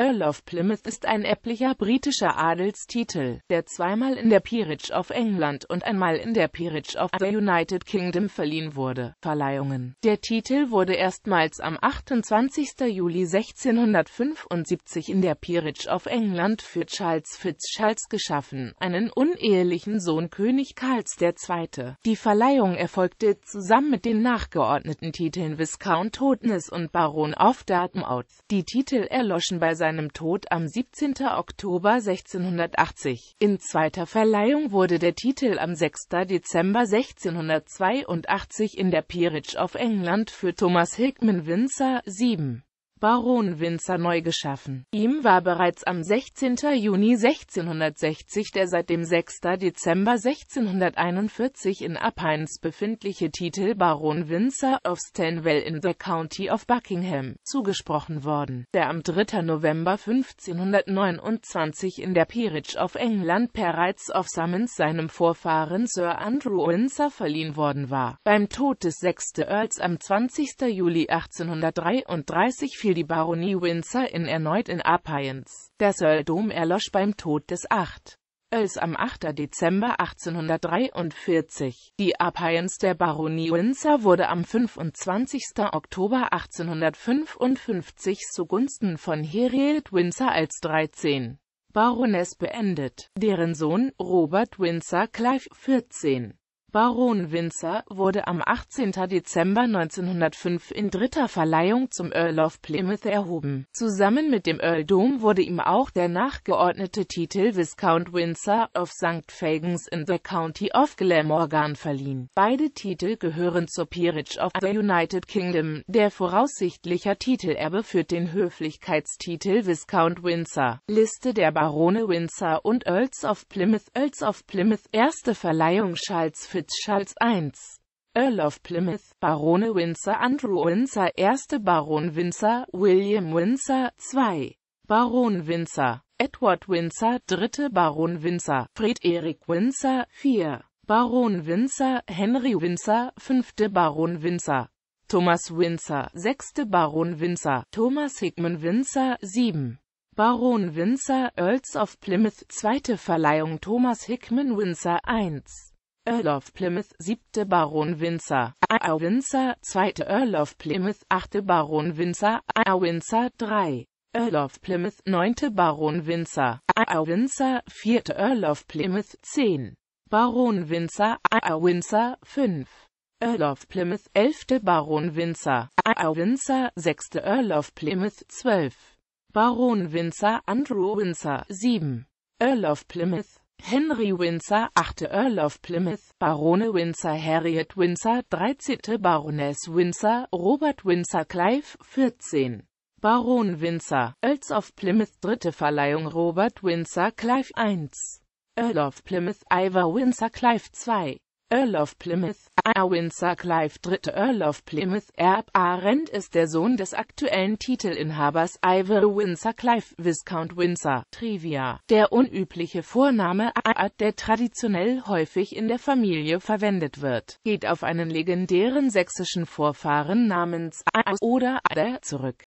Earl of Plymouth ist ein erblicher britischer Adelstitel, der zweimal in der Peerage of England und einmal in der Peerage of the United Kingdom verliehen wurde. Verleihungen Der Titel wurde erstmals am 28. Juli 1675 in der Peerage of England für Charles Fitzcarralds geschaffen, einen unehelichen Sohn König Karls II. Die Verleihung erfolgte zusammen mit den nachgeordneten Titeln Viscount Totnes und Baron of Dartmouth. Die Titel erloschen bei seiner seinem Tod am 17. Oktober 1680. In zweiter Verleihung wurde der Titel am 6. Dezember 1682 in der Peerage of England für Thomas Hickman Windsor 7 Baron Winzer neu geschaffen. Ihm war bereits am 16. Juni 1660 der seit dem 6. Dezember 1641 in Upines befindliche Titel Baron Winzer of Stanwell in the County of Buckingham zugesprochen worden, der am 3. November 1529 in der Peerage of England per Rights of Summons seinem Vorfahren Sir Andrew Winzer verliehen worden war. Beim Tod des 6. Earls am 20. Juli 1833 fiel fiel die Baronie Windsor in erneut in Appians. Das Earldom erlosch beim Tod des 8. Earls am 8. Dezember 1843. Die Appians der Baronie Windsor wurde am 25. Oktober 1855 zugunsten von Harriet Windsor als 13. Baroness beendet, deren Sohn Robert Windsor Clive 14. Baron Windsor wurde am 18. Dezember 1905 in dritter Verleihung zum Earl of Plymouth erhoben. Zusammen mit dem Earldom wurde ihm auch der nachgeordnete Titel Viscount Windsor of St. Fagans in the County of Glamorgan verliehen. Beide Titel gehören zur Peerage of the United Kingdom. Der voraussichtlicher Titelerbe führt den Höflichkeitstitel Viscount Windsor. Liste der Barone Windsor und Earls of Plymouth Earls of Plymouth Erste Verleihung für Fitzschalz I. Earl of Plymouth, Barone Windsor Andrew Windsor, 1. Baron Windsor, William Windsor, 2. Baron Windsor, Edward Windsor, 3. Baron Windsor, Fred Eric Windsor, 4. Baron Windsor, Henry Windsor, 5. Baron Windsor, Thomas Windsor, 6. Baron Windsor, Thomas Hickman Windsor, 7. Baron Windsor, Earls of Plymouth, 2. Verleihung Thomas Hickman Windsor, 1. Earl of Plymouth, siebte Baron Winzer, A. Winzer, zweite Earl of Plymouth, achte Baron Winzer, A. Winzer, drei. Earl of Plymouth, neunte Baron Winzer, A. Winzer, vierte Earl of Plymouth, zehn. Baron Winzer, A. Winzer, fünf. Earl of Plymouth, elfte Baron Winzer, A. Winzer, sechste Earl of Plymouth, zwölf. Baron Winzer, Andrew Winzer, sieben. Earl of Plymouth, Henry Windsor, 8. Earl of Plymouth, Barone Windsor, Harriet Windsor, 13. Baroness Windsor, Robert Windsor Clive, 14. Baron Windsor, Earls of Plymouth, 3. Verleihung Robert Windsor Clive 1. Earl of Plymouth, Ivor Windsor Clive 2. Earl of Plymouth, Windsor Clive III. Earl of Plymouth Erb Arendt ist der Sohn des aktuellen Titelinhabers Ivor Windsor Clive, Viscount Windsor. Trivia Der unübliche Vorname Art, der traditionell häufig in der Familie verwendet wird, geht auf einen legendären sächsischen Vorfahren namens Aas oder Ader zurück